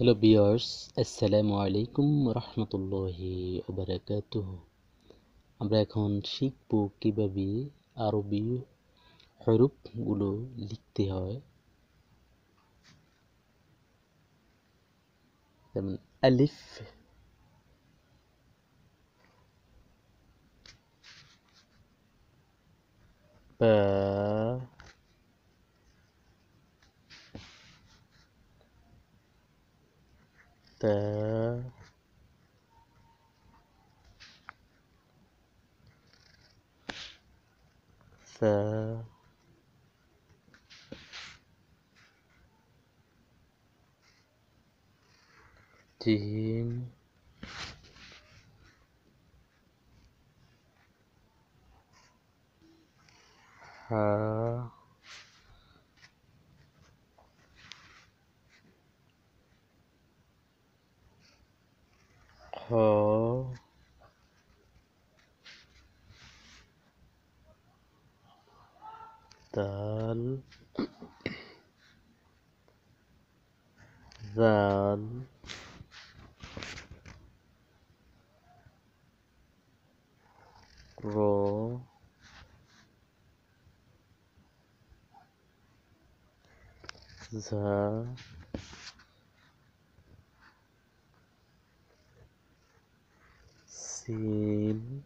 هلو بيارس السلام عليكم ورحمة الله وبركاته আমরা এখন শিখব কিভাবে আরবি হরুপ গুলো লিখতে হয় যেমন আলিফ বা để sẽ chín hả hở tấn giản rổ giá семь.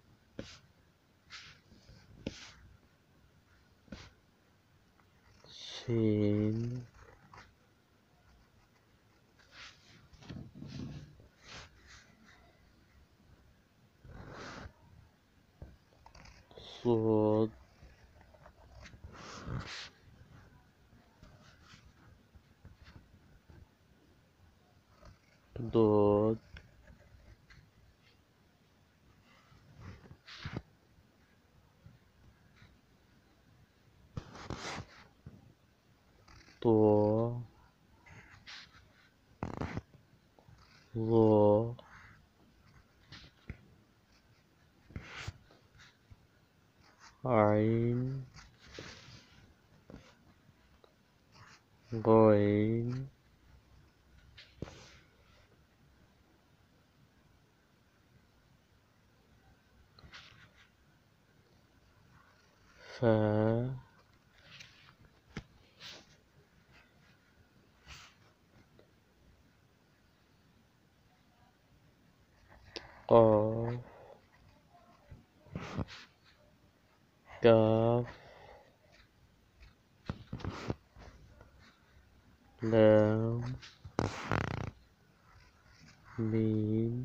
Семь. Сот. До. 多，多，二，二，分。có ờ. cờ lớn mím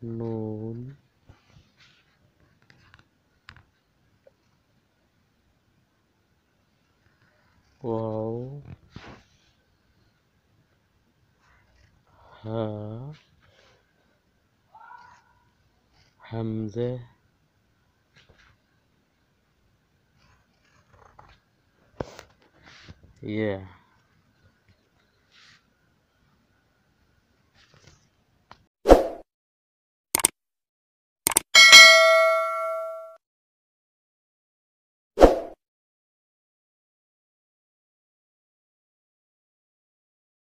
muốn हाँ ये yeah